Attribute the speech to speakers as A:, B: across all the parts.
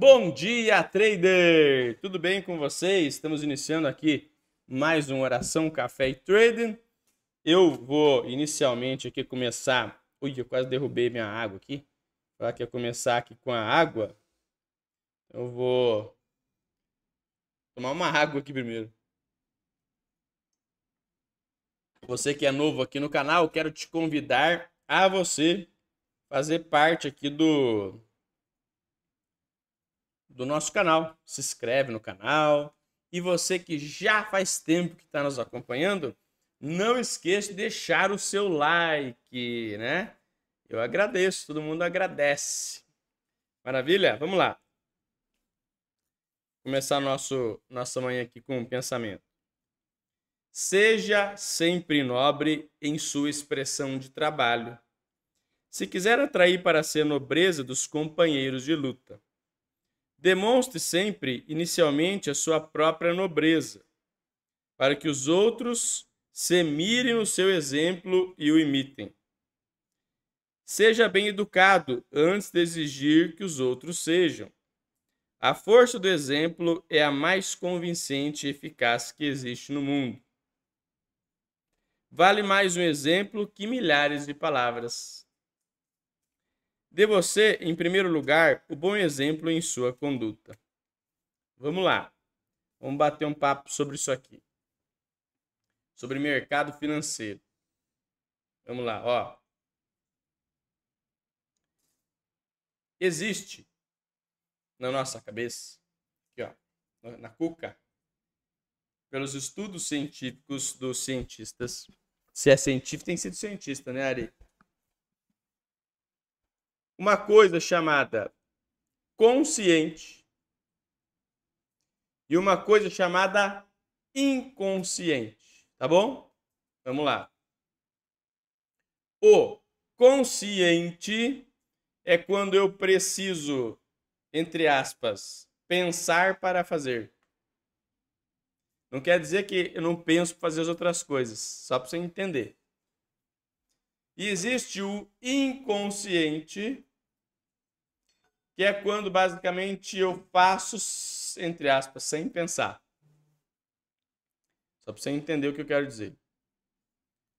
A: Bom dia, trader! Tudo bem com vocês? Estamos iniciando aqui mais um Oração Café e Trading. Eu vou inicialmente aqui começar. Ui, eu quase derrubei minha água aqui. Falar que ia começar aqui com a água. Eu vou tomar uma água aqui primeiro. Você que é novo aqui no canal, quero te convidar a você fazer parte aqui do do nosso canal, se inscreve no canal. E você que já faz tempo que está nos acompanhando, não esqueça de deixar o seu like, né? Eu agradeço, todo mundo agradece. Maravilha? Vamos lá. Começar nosso, nossa manhã aqui com um pensamento. Seja sempre nobre em sua expressão de trabalho. Se quiser atrair para ser nobreza dos companheiros de luta, Demonstre sempre, inicialmente, a sua própria nobreza, para que os outros se mirem no seu exemplo e o imitem. Seja bem educado antes de exigir que os outros sejam. A força do exemplo é a mais convincente e eficaz que existe no mundo. Vale mais um exemplo que milhares de palavras. Dê você, em primeiro lugar, o bom exemplo em sua conduta. Vamos lá. Vamos bater um papo sobre isso aqui. Sobre mercado financeiro. Vamos lá, ó. Existe na nossa cabeça, aqui, ó, na cuca, pelos estudos científicos dos cientistas. Se é científico, tem sido cientista, né, Ari? uma coisa chamada consciente e uma coisa chamada inconsciente, tá bom? Vamos lá. O consciente é quando eu preciso, entre aspas, pensar para fazer. Não quer dizer que eu não penso para fazer as outras coisas, só para você entender. E existe o inconsciente, que é quando basicamente eu faço, entre aspas, sem pensar. Só para você entender o que eu quero dizer.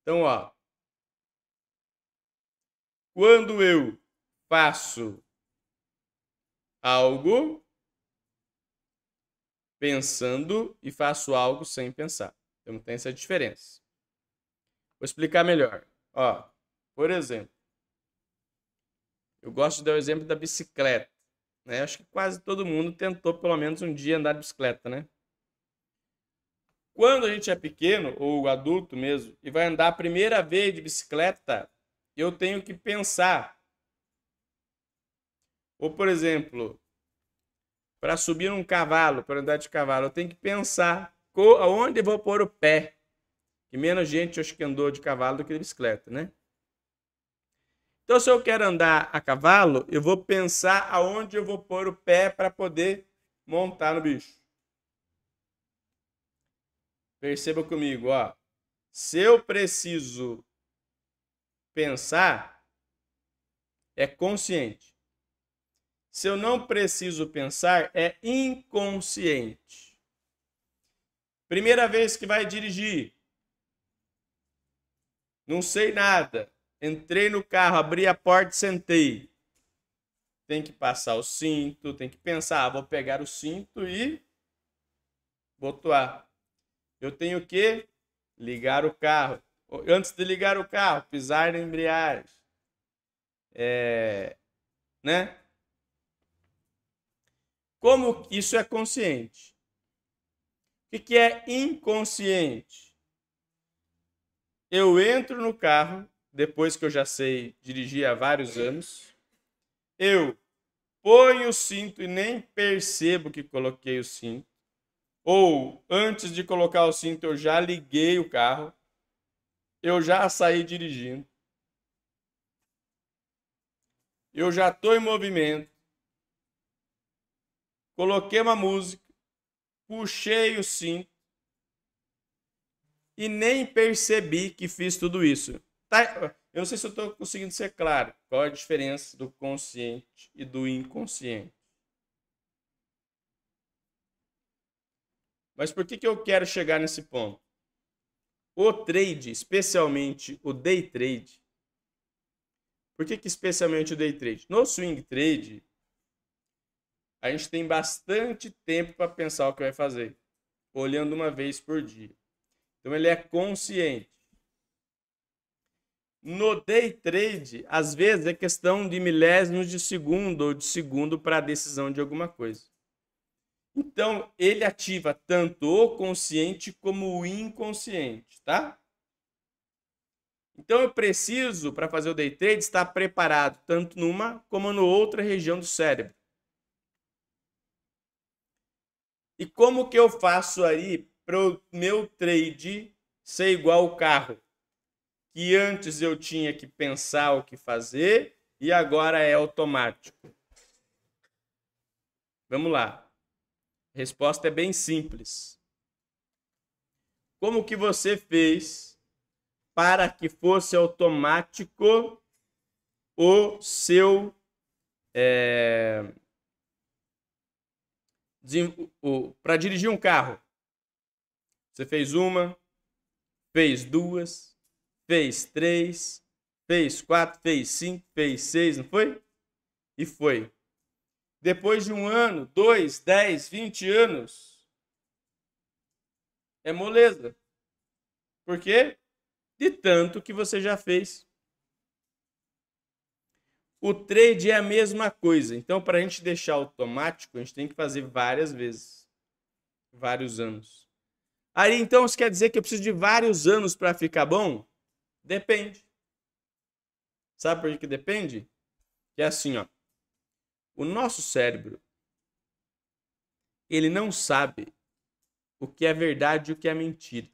A: Então, ó. Quando eu faço algo pensando e faço algo sem pensar. Então tem essa diferença. Vou explicar melhor. Ó, por exemplo, eu gosto de dar o exemplo da bicicleta. Né? Acho que quase todo mundo tentou pelo menos um dia andar de bicicleta, né? Quando a gente é pequeno, ou adulto mesmo, e vai andar a primeira vez de bicicleta, eu tenho que pensar. Ou, por exemplo, para subir um cavalo, para andar de cavalo, eu tenho que pensar aonde vou pôr o pé. E menos gente acho que andou de cavalo do que de bicicleta, né? Então, se eu quero andar a cavalo, eu vou pensar aonde eu vou pôr o pé para poder montar no bicho. Perceba comigo, ó. Se eu preciso pensar, é consciente. Se eu não preciso pensar, é inconsciente. Primeira vez que vai dirigir, não sei nada. Entrei no carro, abri a porta e sentei. Tem que passar o cinto, tem que pensar, ah, vou pegar o cinto e botar. Eu tenho que ligar o carro. Antes de ligar o carro, pisar na embreagem. É, né? Como isso é consciente? O que é inconsciente? Eu entro no carro, depois que eu já sei dirigir há vários anos. Eu ponho o cinto e nem percebo que coloquei o cinto. Ou antes de colocar o cinto, eu já liguei o carro. Eu já saí dirigindo. Eu já estou em movimento. Coloquei uma música. Puxei o cinto. E nem percebi que fiz tudo isso. Tá, eu não sei se eu estou conseguindo ser claro. Qual é a diferença do consciente e do inconsciente? Mas por que, que eu quero chegar nesse ponto? O trade, especialmente o day trade. Por que, que especialmente o day trade? No swing trade, a gente tem bastante tempo para pensar o que vai fazer, olhando uma vez por dia. Então ele é consciente. No day trade, às vezes é questão de milésimos de segundo ou de segundo para a decisão de alguma coisa. Então, ele ativa tanto o consciente como o inconsciente, tá? Então, eu preciso, para fazer o day trade, estar preparado tanto numa como na outra região do cérebro. E como que eu faço aí para o meu trade ser igual ao carro? que antes eu tinha que pensar o que fazer e agora é automático? Vamos lá. A resposta é bem simples. Como que você fez para que fosse automático o seu é, para dirigir um carro? Você fez uma, fez duas, fez 3, fez 4, fez 5, fez 6, não foi? E foi. Depois de um ano, 2, 10, 20 anos, é moleza. Por quê? De tanto que você já fez. O trade é a mesma coisa. Então, para a gente deixar automático, a gente tem que fazer várias vezes. Vários anos. Aí, então, isso quer dizer que eu preciso de vários anos para ficar bom? Depende. Sabe por que depende? Que é assim, ó. O nosso cérebro ele não sabe o que é verdade e o que é mentira.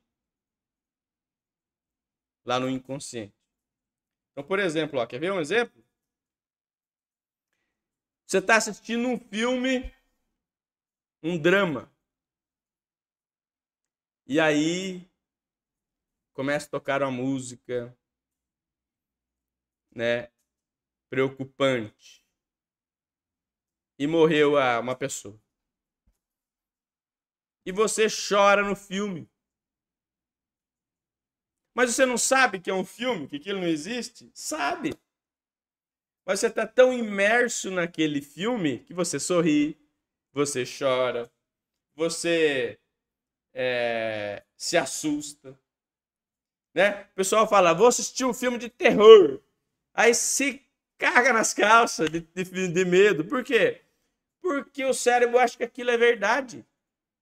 A: Lá no inconsciente. Então, por exemplo, ó, quer ver um exemplo? Você está assistindo um filme, um drama. E aí começa a tocar uma música, né, preocupante. E morreu a uma pessoa. E você chora no filme. Mas você não sabe que é um filme, que aquilo não existe? Sabe. Mas você está tão imerso naquele filme que você sorri, você chora, você é, se assusta. Né? O pessoal fala, vou assistir um filme de terror. Aí se caga nas calças de, de, de medo. Por quê? Porque o cérebro acha que aquilo é verdade.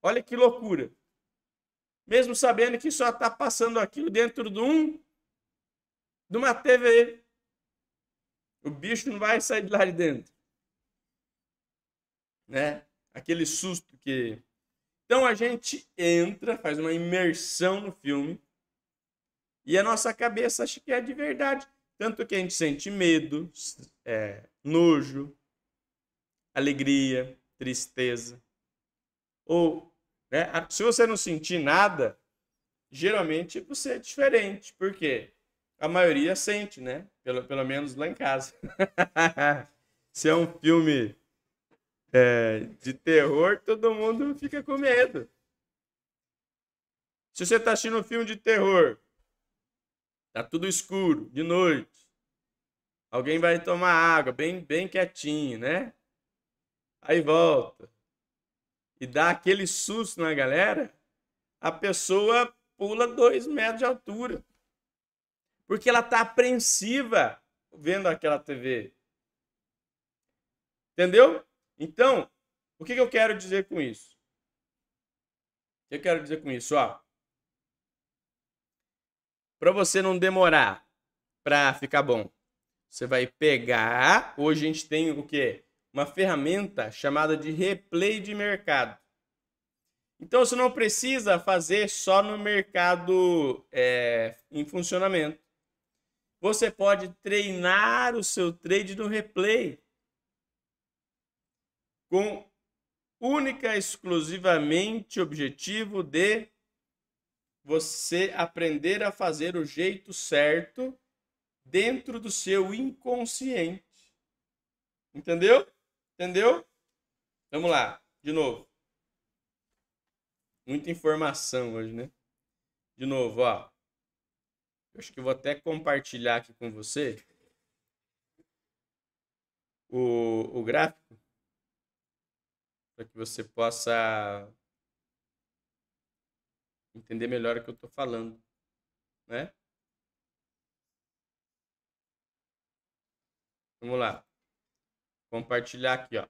A: Olha que loucura. Mesmo sabendo que só está passando aquilo dentro de um de uma TV. O bicho não vai sair de lá de dentro. Né? Aquele susto que. Então a gente entra, faz uma imersão no filme, e a nossa cabeça acha que é de verdade. Tanto que a gente sente medo, é, nojo, alegria, tristeza. Ou, né, se você não sentir nada, geralmente você é diferente. Por quê? A maioria sente, né? Pelo, pelo menos lá em casa. se é um filme é, de terror, todo mundo fica com medo. Se você está assistindo um filme de terror Tá tudo escuro, de noite. Alguém vai tomar água, bem, bem quietinho, né? Aí volta. E dá aquele susto na é, galera. A pessoa pula dois metros de altura. Porque ela tá apreensiva vendo aquela TV. Entendeu? Então, o que, que eu quero dizer com isso? O que eu quero dizer com isso? Ó, para você não demorar para ficar bom, você vai pegar. Hoje a gente tem o quê? Uma ferramenta chamada de replay de mercado. Então você não precisa fazer só no mercado é, em funcionamento. Você pode treinar o seu trade no replay com única e exclusivamente objetivo de você aprender a fazer o jeito certo dentro do seu inconsciente. Entendeu? Entendeu? Vamos lá, de novo. Muita informação hoje, né? De novo, ó. Eu acho que eu vou até compartilhar aqui com você o, o gráfico para que você possa entender melhor o que eu estou falando, né? Vamos lá. Compartilhar aqui, ó.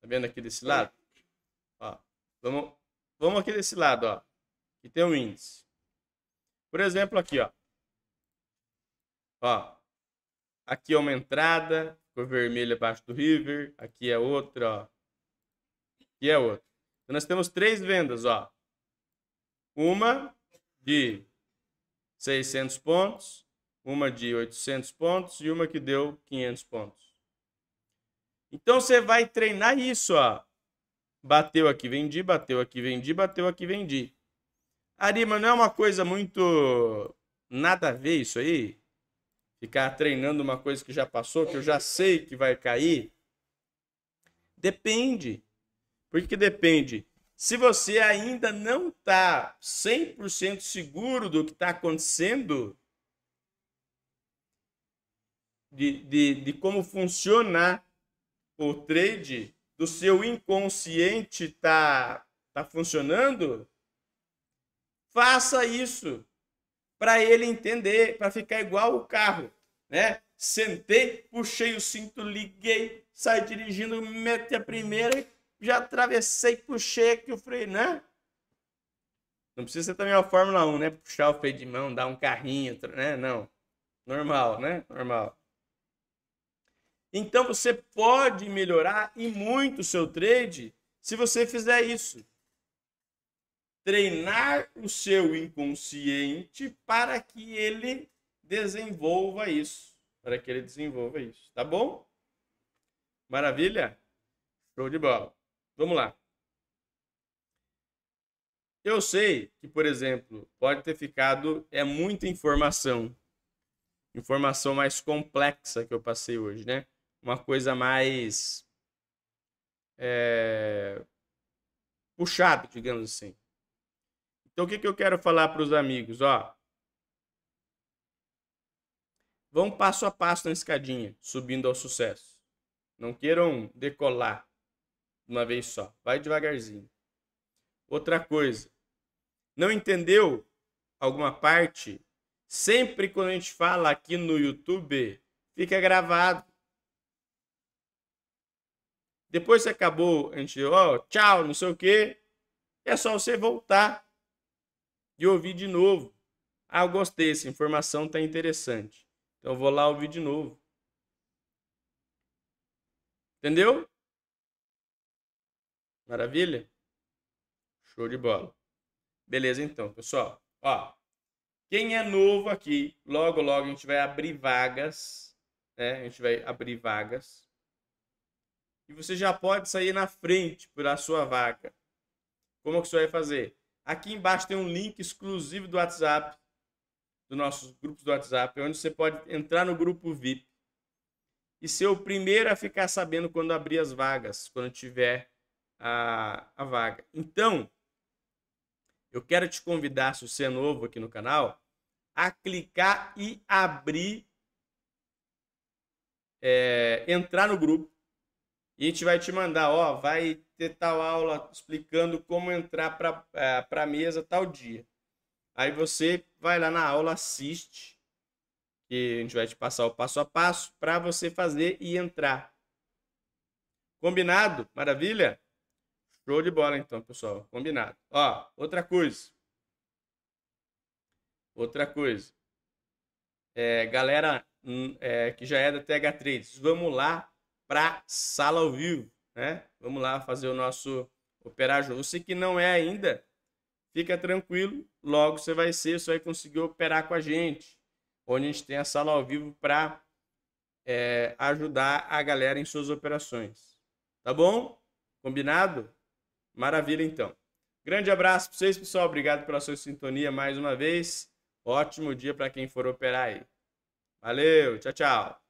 A: Tá vendo aqui desse lado? Ó, vamos, vamos aqui desse lado, ó. Que tem um índice. Por exemplo, aqui, ó. Ó. Aqui é uma entrada, ficou vermelha abaixo do river, aqui é outra, ó. Aqui é outra. Então nós temos três vendas, ó. Uma de 600 pontos, uma de 800 pontos e uma que deu 500 pontos. Então você vai treinar isso, ó. Bateu aqui, vendi, bateu aqui, vendi, bateu aqui, vendi. Arima, não é uma coisa muito nada a ver isso aí? Ficar treinando uma coisa que já passou, que eu já sei que vai cair? Depende. Por que, depende? Se você ainda não está 100% seguro do que está acontecendo, de, de, de como funciona o trade, do seu inconsciente está tá funcionando, faça isso para ele entender, para ficar igual o carro, né? Sentei, puxei o cinto, liguei, saí dirigindo, mete a primeira e já atravessei, puxei aqui o freio, né? Não precisa ser também uma Fórmula 1, né? Puxar o freio de mão, dar um carrinho, né? Não. Normal, né? Normal. Então você pode melhorar e muito o seu trade se você fizer isso. Treinar o seu inconsciente para que ele desenvolva isso. Para que ele desenvolva isso, tá bom? Maravilha? Show de bola. Vamos lá. Eu sei que, por exemplo, pode ter ficado é muita informação. Informação mais complexa que eu passei hoje, né? Uma coisa mais é, puxada, digamos assim. Então, o que, que eu quero falar para os amigos? Ó, vão passo a passo na escadinha, subindo ao sucesso. Não queiram decolar uma vez só. Vai devagarzinho. Outra coisa. Não entendeu alguma parte? Sempre quando a gente fala aqui no YouTube, fica gravado. Depois que acabou, a gente, ó, oh, tchau, não sei o quê. É só você voltar e ouvir de novo. Ah, eu gostei, essa informação tá interessante. Então eu vou lá ouvir de novo. Entendeu? Maravilha? Show de bola. Beleza, então, pessoal. Ó, quem é novo aqui, logo, logo a gente vai abrir vagas. Né? A gente vai abrir vagas. E você já pode sair na frente por a sua vaga. Como que você vai fazer? Aqui embaixo tem um link exclusivo do WhatsApp, do nossos grupos do WhatsApp, onde você pode entrar no grupo VIP e ser o primeiro a ficar sabendo quando abrir as vagas, quando tiver a, a vaga. Então, eu quero te convidar, se você é novo aqui no canal, a clicar e abrir, é, entrar no grupo. E a gente vai te mandar, ó, vai ter tal aula explicando como entrar para é, a mesa tal dia. Aí você vai lá na aula, assiste, que a gente vai te passar o passo a passo para você fazer e entrar. Combinado? Maravilha? Show de bola, então, pessoal. Combinado. Ó, outra coisa. Outra coisa. É, galera hum, é, que já é da TH Trades, vamos lá para sala ao vivo, né? Vamos lá fazer o nosso operar junto. Você que não é ainda, fica tranquilo, logo você vai ser, você vai conseguir operar com a gente, onde a gente tem a sala ao vivo para é, ajudar a galera em suas operações. Tá bom? Combinado? Maravilha, então. Grande abraço para vocês, pessoal. Obrigado pela sua sintonia mais uma vez. Ótimo dia para quem for operar aí. Valeu, tchau, tchau.